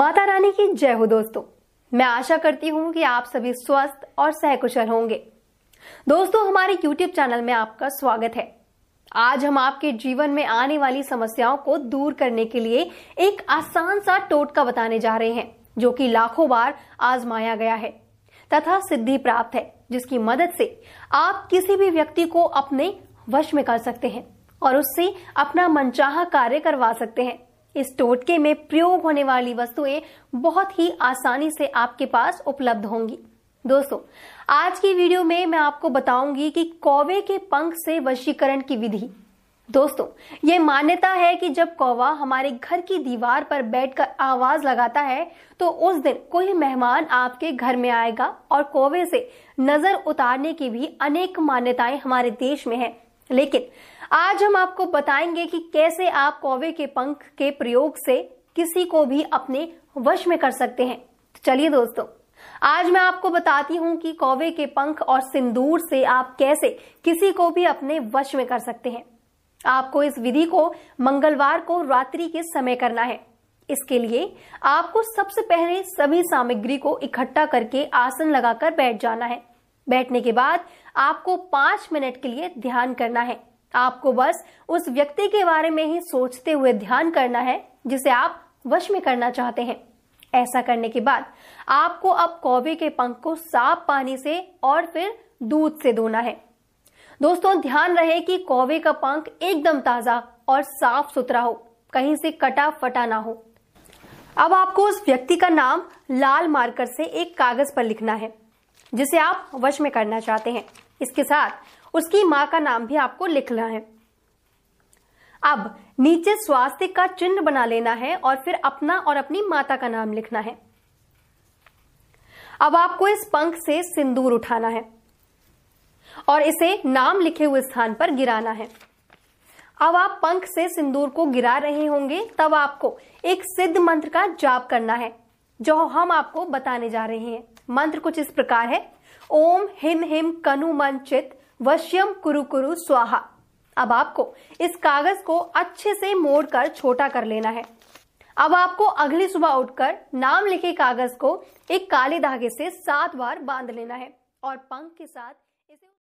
माता रानी की जय हो दोस्तों मैं आशा करती हूँ कि आप सभी स्वस्थ और सहकुशल होंगे दोस्तों हमारे YouTube चैनल में आपका स्वागत है आज हम आपके जीवन में आने वाली समस्याओं को दूर करने के लिए एक आसान सा टोटका बताने जा रहे हैं जो कि लाखों बार आजमाया गया है तथा सिद्धि प्राप्त है जिसकी मदद से आप किसी भी व्यक्ति को अपने वश में कर सकते हैं और उससे अपना मनचाहा कार्य करवा सकते हैं इस टोटके में प्रयोग होने वाली वस्तुएं बहुत ही आसानी से आपके पास उपलब्ध होंगी दोस्तों आज की वीडियो में मैं आपको बताऊंगी कि कौवे के पंख से वशीकरण की विधि दोस्तों ये मान्यता है कि जब कौवा हमारे घर की दीवार पर बैठकर आवाज लगाता है तो उस दिन कोई मेहमान आपके घर में आएगा और कौवे से नजर उतारने की भी अनेक मान्यताएं हमारे देश में हैं लेकिन आज हम आपको बताएंगे कि कैसे आप कौवे के पंख के प्रयोग से किसी को भी अपने वश में कर सकते हैं तो चलिए दोस्तों आज मैं आपको बताती हूँ कि कौवे के पंख और सिंदूर से आप कैसे किसी को भी अपने वश में कर सकते हैं आपको इस विधि को मंगलवार को रात्रि के समय करना है इसके लिए आपको सबसे पहले सभी सामग्री को इकट्ठा करके आसन लगाकर बैठ जाना है बैठने के बाद आपको पांच मिनट के लिए ध्यान करना है आपको बस उस व्यक्ति के बारे में ही सोचते हुए ध्यान करना है जिसे आप वश में करना चाहते हैं ऐसा करने के बाद आपको अब कौवे के पंख को साफ पानी से और फिर दूध से धोना है दोस्तों ध्यान रहे कि कौवे का पंख एकदम ताजा और साफ सुथरा हो कहीं से कटा फटा ना हो अब आपको उस व्यक्ति का नाम लाल मार्कर से एक कागज पर लिखना है जिसे आप वश में करना चाहते हैं इसके साथ उसकी माँ का नाम भी आपको लिखना है अब नीचे स्वास्थ्य का चिन्ह बना लेना है और फिर अपना और अपनी माता का नाम लिखना है अब आपको इस पंख से सिंदूर उठाना है और इसे नाम लिखे हुए स्थान पर गिराना है अब आप पंख से सिंदूर को गिरा रहे होंगे तब आपको एक सिद्ध मंत्र का जाप करना है जो हम आपको बताने जा रहे हैं मंत्र कुछ इस प्रकार है ओम हिम हिम कनु मन चित वश्यम कुरु कुरु स्वाहा अब आपको इस कागज को अच्छे से मोड़कर छोटा कर लेना है अब आपको अगली सुबह उठकर नाम लिखे कागज को एक काले धागे से सात बार बांध लेना है और पंख के साथ